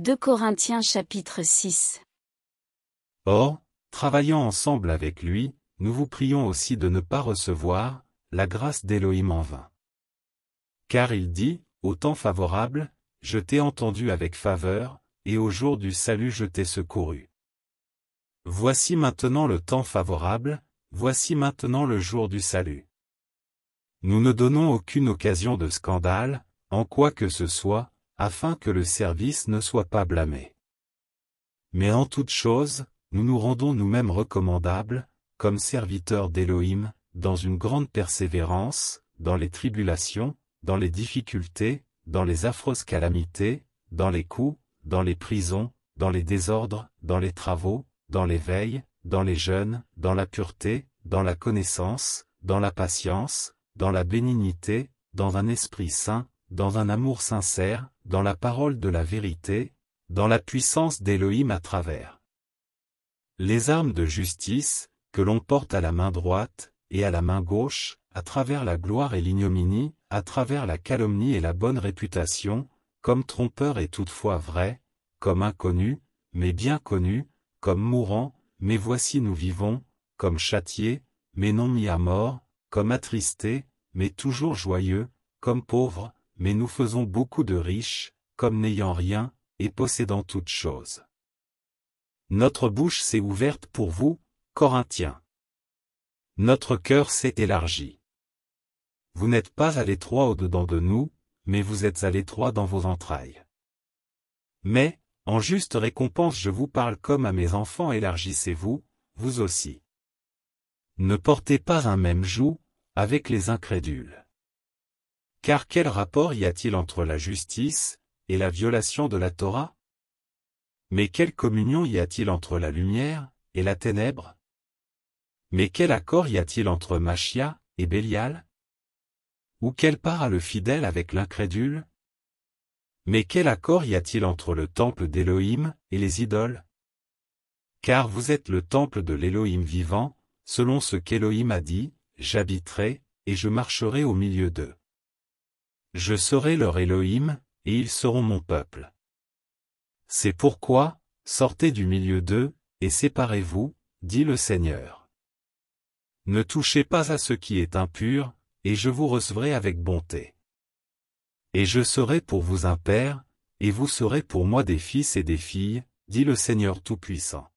2 Corinthiens chapitre 6 Or, travaillant ensemble avec lui, nous vous prions aussi de ne pas recevoir la grâce d'Élohim en vain. Car il dit, au temps favorable, je t'ai entendu avec faveur, et au jour du salut je t'ai secouru. Voici maintenant le temps favorable, voici maintenant le jour du salut. Nous ne donnons aucune occasion de scandale, en quoi que ce soit, afin que le service ne soit pas blâmé. Mais en toute chose, nous nous rendons nous-mêmes recommandables, comme serviteurs d'Élohim, dans une grande persévérance, dans les tribulations, dans les difficultés, dans les affreuses calamités, dans les coups, dans les prisons, dans les désordres, dans les travaux, dans les veilles, dans les jeûnes, dans la pureté, dans la connaissance, dans la patience, dans la bénignité, dans un esprit saint, dans un amour sincère, dans la parole de la vérité, dans la puissance d'Élohim à travers les armes de justice, que l'on porte à la main droite, et à la main gauche, à travers la gloire et l'ignominie, à travers la calomnie et la bonne réputation, comme trompeur et toutefois vrai, comme inconnu, mais bien connu, comme mourant, mais voici nous vivons, comme châtié, mais non mis à mort, comme attristé, mais toujours joyeux, comme pauvre, mais nous faisons beaucoup de riches, comme n'ayant rien, et possédant toutes choses. Notre bouche s'est ouverte pour vous, Corinthiens. Notre cœur s'est élargi. Vous n'êtes pas à l'étroit au-dedans de nous, mais vous êtes à l'étroit dans vos entrailles. Mais, en juste récompense je vous parle comme à mes enfants élargissez-vous, vous aussi. Ne portez pas un même joug, avec les incrédules. Car quel rapport y a-t-il entre la justice et la violation de la Torah Mais quelle communion y a-t-il entre la lumière et la ténèbre Mais quel accord y a-t-il entre Machia et Bélial Ou quelle part a le fidèle avec l'incrédule Mais quel accord y a-t-il entre le temple d'Élohim et les idoles Car vous êtes le temple de l'Élohim vivant, selon ce qu'Élohim a dit, j'habiterai, et je marcherai au milieu d'eux. Je serai leur Elohim, et ils seront mon peuple. C'est pourquoi, sortez du milieu d'eux, et séparez-vous, dit le Seigneur. Ne touchez pas à ce qui est impur, et je vous recevrai avec bonté. Et je serai pour vous un père, et vous serez pour moi des fils et des filles, dit le Seigneur Tout-Puissant.